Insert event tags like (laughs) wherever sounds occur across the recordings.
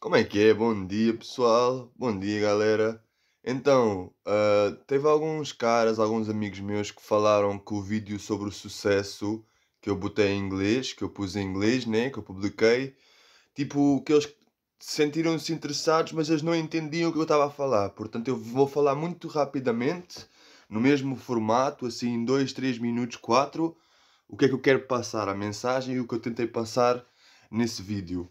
Como é que é? Bom dia pessoal, bom dia galera. Então, uh, teve alguns caras, alguns amigos meus que falaram que o vídeo sobre o sucesso que eu botei em inglês, que eu pus em inglês, né, que eu publiquei, tipo, que eles sentiram-se interessados, mas eles não entendiam o que eu estava a falar. Portanto, eu vou falar muito rapidamente, no mesmo formato, assim, em 2, 3 minutos, 4, o que é que eu quero passar, a mensagem e o que eu tentei passar nesse vídeo.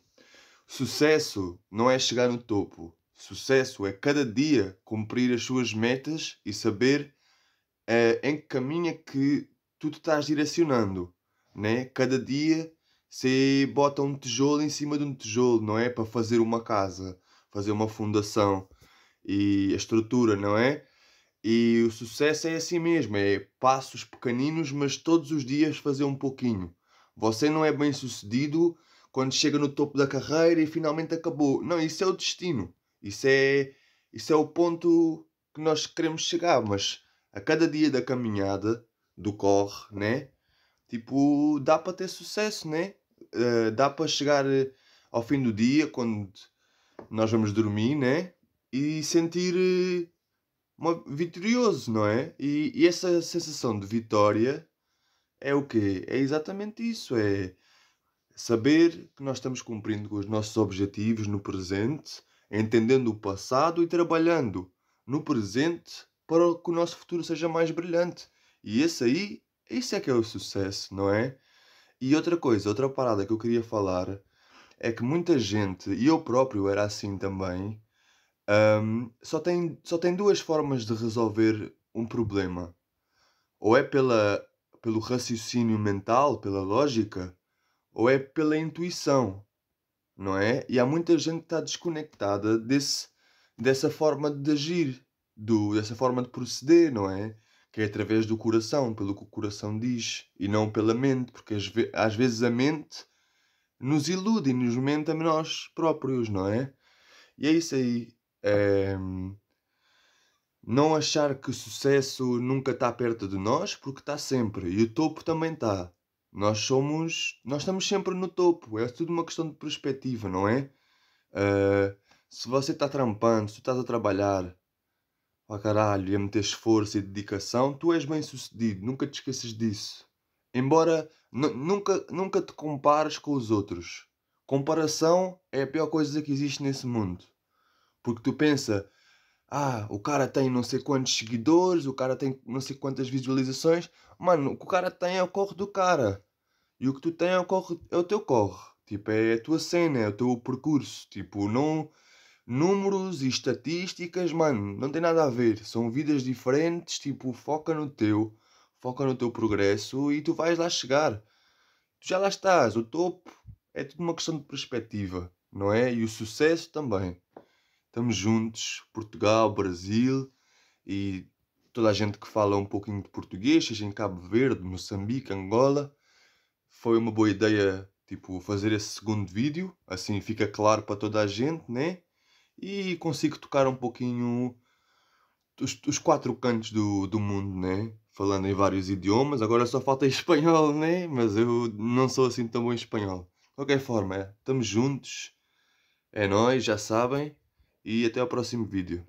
Sucesso não é chegar no topo. Sucesso é cada dia cumprir as suas metas e saber uh, em que caminho é que tu te estás direcionando. Né? Cada dia você bota um tijolo em cima de um tijolo, não é? Para fazer uma casa, fazer uma fundação e a estrutura, não é? E o sucesso é assim mesmo, é passos pequeninos, mas todos os dias fazer um pouquinho. Você não é bem sucedido quando chega no topo da carreira e finalmente acabou. Não, isso é o destino. Isso é, isso é o ponto que nós queremos chegar, mas a cada dia da caminhada, do corre, né? Tipo, dá para ter sucesso, né? Uh, dá para chegar eh, ao fim do dia, quando nós vamos dormir, né? E sentir eh, uma vitorioso, não é? E, e essa sensação de vitória é o quê? É exatamente isso. É Saber que nós estamos cumprindo com os nossos objetivos no presente, entendendo o passado e trabalhando no presente para que o nosso futuro seja mais brilhante. E esse aí, isso é que é o sucesso, não é? E outra coisa, outra parada que eu queria falar é que muita gente, e eu próprio era assim também, um, só, tem, só tem duas formas de resolver um problema. Ou é pela, pelo raciocínio mental, pela lógica, ou é pela intuição, não é? E há muita gente que está desconectada desse, dessa forma de agir, do, dessa forma de proceder, não é? Que é através do coração, pelo que o coração diz, e não pela mente, porque às, ve às vezes a mente nos ilude e nos mente a nós próprios, não é? E é isso aí. É... Não achar que o sucesso nunca está perto de nós, porque está sempre. E o topo também está. Nós somos. Nós estamos sempre no topo. É tudo uma questão de perspectiva, não é? Uh, se você está trampando, se tu estás a trabalhar para caralho e a meter esforço e dedicação, tu és bem sucedido. Nunca te esqueças disso. Embora nunca, nunca te compares com os outros. Comparação é a pior coisa que existe nesse mundo. Porque tu pensa, ah, o cara tem não sei quantos seguidores, o cara tem não sei quantas visualizações. Mano, o que o cara tem é o corre do cara. E o que tu tens é o, corre, é o teu corre. Tipo, é a tua cena, é o teu percurso. Tipo, não. Números e estatísticas, mano, não tem nada a ver. São vidas diferentes. Tipo, foca no teu, foca no teu progresso e tu vais lá chegar. Tu já lá estás. O topo é tudo uma questão de perspectiva, não é? E o sucesso também. Estamos juntos, Portugal, Brasil e toda a gente que fala um pouquinho de português, seja em Cabo Verde, Moçambique, Angola foi uma boa ideia, tipo, fazer esse segundo vídeo, assim fica claro para toda a gente, né? E consigo tocar um pouquinho os, os quatro cantos do, do mundo, né? Falando em vários idiomas, agora só falta (laughs) espanhol, né? Mas eu não sou assim tão bom em espanhol. De qualquer forma, é, estamos juntos, é nós, já sabem, e até ao próximo vídeo.